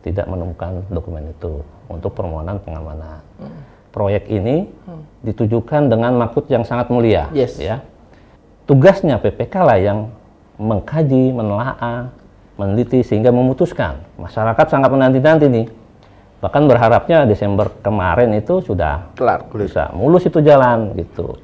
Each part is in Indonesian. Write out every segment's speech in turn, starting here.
tidak menemukan dokumen itu untuk permohonan pengamanan. Hmm. Proyek ini hmm. ditujukan dengan makut yang sangat mulia. Yes. Ya. Tugasnya PPK lah yang mengkaji, menelaah, meneliti sehingga memutuskan. Masyarakat sangat menanti-nanti nih. Bahkan berharapnya Desember kemarin itu sudah kelar, bisa mulus itu jalan gitu.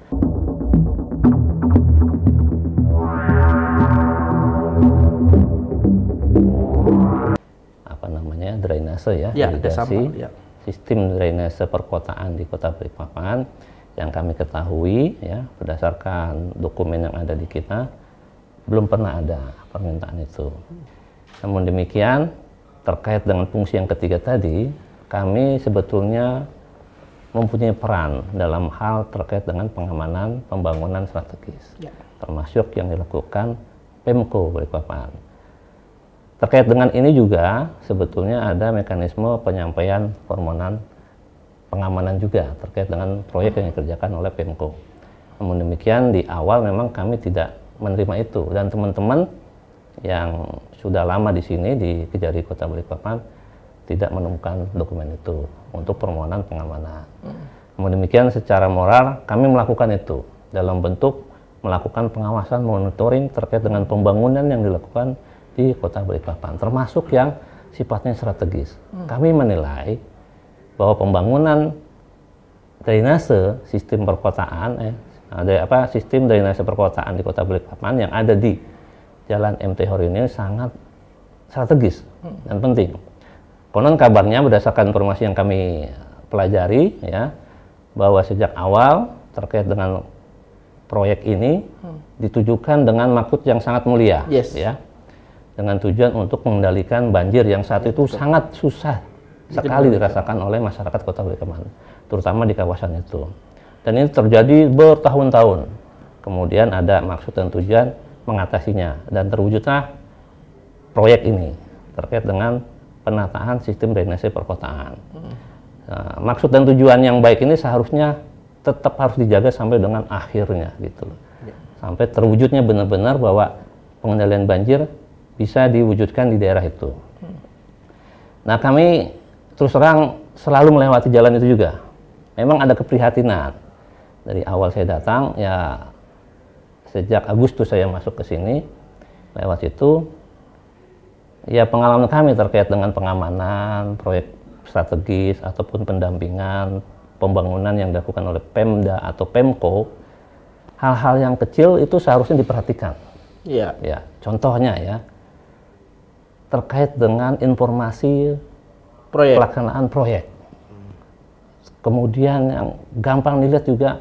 namanya drainase ya, ya irigasi ya. sistem drainase perkotaan di Kota Balikpapan yang kami ketahui ya berdasarkan dokumen yang ada di kita belum pernah ada permintaan itu. Namun demikian terkait dengan fungsi yang ketiga tadi kami sebetulnya mempunyai peran dalam hal terkait dengan pengamanan pembangunan strategis ya. termasuk yang dilakukan Pemko Balikpapan. Terkait dengan ini juga sebetulnya ada mekanisme penyampaian permohonan pengamanan juga terkait dengan proyek yang dikerjakan oleh Pemko. Namun demikian di awal memang kami tidak menerima itu dan teman-teman yang sudah lama di sini di Kejari Kota Balikpapan tidak menemukan dokumen itu untuk permohonan pengamanan. Namun demikian secara moral kami melakukan itu dalam bentuk melakukan pengawasan monitoring terkait dengan pembangunan yang dilakukan di Kota Balikpapan, termasuk yang sifatnya strategis. Hmm. Kami menilai bahwa pembangunan drainase sistem perkotaan, eh, ada apa sistem drainase perkotaan di Kota Balikpapan yang ada di Jalan MT Horini sangat strategis hmm. dan penting. Konon kabarnya berdasarkan informasi yang kami pelajari ya bahwa sejak awal terkait dengan proyek ini hmm. ditujukan dengan makut yang sangat mulia yes. ya dengan tujuan untuk mengendalikan banjir yang saat itu sangat susah sekali dirasakan oleh masyarakat Kota Balikpapan, terutama di kawasan itu. Dan ini terjadi bertahun-tahun. Kemudian ada maksud dan tujuan mengatasinya dan terwujudlah proyek ini terkait dengan penataan sistem drainase perkotaan. Hmm. Nah, maksud dan tujuan yang baik ini seharusnya tetap harus dijaga sampai dengan akhirnya gitu ya. Sampai terwujudnya benar-benar bahwa pengendalian banjir bisa diwujudkan di daerah itu. Nah kami terus terang selalu melewati jalan itu juga. Memang ada keprihatinan dari awal saya datang ya sejak Agustus saya masuk ke sini lewat itu ya pengalaman kami terkait dengan pengamanan proyek strategis ataupun pendampingan pembangunan yang dilakukan oleh Pemda atau Pemko hal-hal yang kecil itu seharusnya diperhatikan. Iya. Ya, contohnya ya terkait dengan informasi proyek. pelaksanaan proyek. Kemudian yang gampang dilihat juga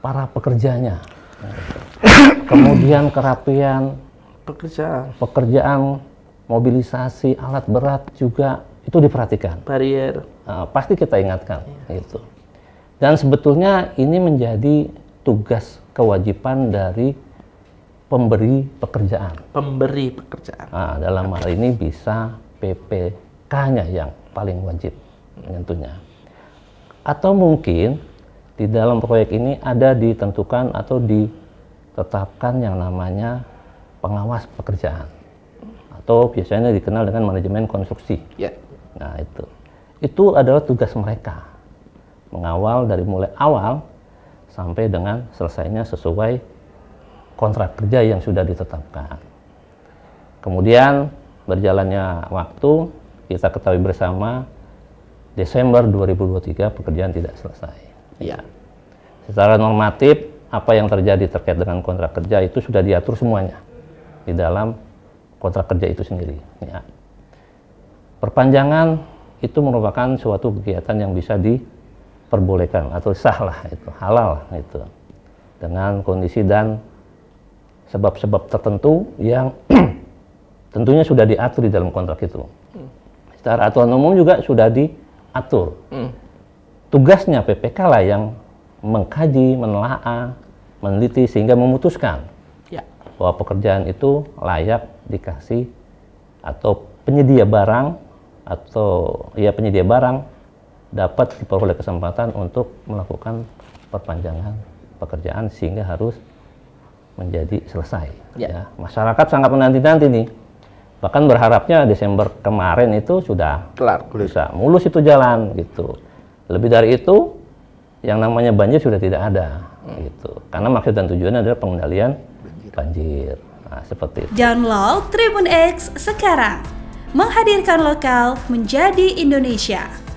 para pekerjanya. Kemudian kerapian pekerjaan, pekerjaan, mobilisasi alat berat juga itu diperhatikan. Barrier. Nah, pasti kita ingatkan ya. gitu. Dan sebetulnya ini menjadi tugas kewajiban dari pemberi pekerjaan. Pemberi pekerjaan. Nah, dalam hal ini bisa PPK-nya yang paling wajib tentunya. Atau mungkin di dalam proyek ini ada ditentukan atau ditetapkan yang namanya pengawas pekerjaan atau biasanya dikenal dengan manajemen konstruksi. Ya. Nah itu, itu adalah tugas mereka mengawal dari mulai awal sampai dengan selesainya sesuai kontrak kerja yang sudah ditetapkan. Kemudian berjalannya waktu, kita ketahui bersama Desember 2023 pekerjaan tidak selesai. Ya. Secara normatif apa yang terjadi terkait dengan kontrak kerja itu sudah diatur semuanya di dalam kontrak kerja itu sendiri. Ya. Perpanjangan itu merupakan suatu kegiatan yang bisa diperbolehkan atau sah lah itu halal itu dengan kondisi dan sebab-sebab tertentu yang tentunya sudah diatur di dalam kontrak itu. Hmm. Secara aturan umum juga sudah diatur. Hmm. Tugasnya PPK lah yang mengkaji, menelaah, meneliti sehingga memutuskan ya. bahwa pekerjaan itu layak dikasih atau penyedia barang atau ya penyedia barang dapat diperoleh kesempatan untuk melakukan perpanjangan pekerjaan sehingga harus menjadi selesai. Ya. ya. Masyarakat sangat menanti-nanti nih. Bahkan berharapnya Desember kemarin itu sudah kelar, bisa mulus itu jalan gitu. Lebih dari itu, yang namanya banjir sudah tidak ada hmm. gitu. Karena maksud dan tujuannya adalah pengendalian banjir. banjir. Nah, seperti itu. Download Tribun X sekarang. Menghadirkan lokal menjadi Indonesia.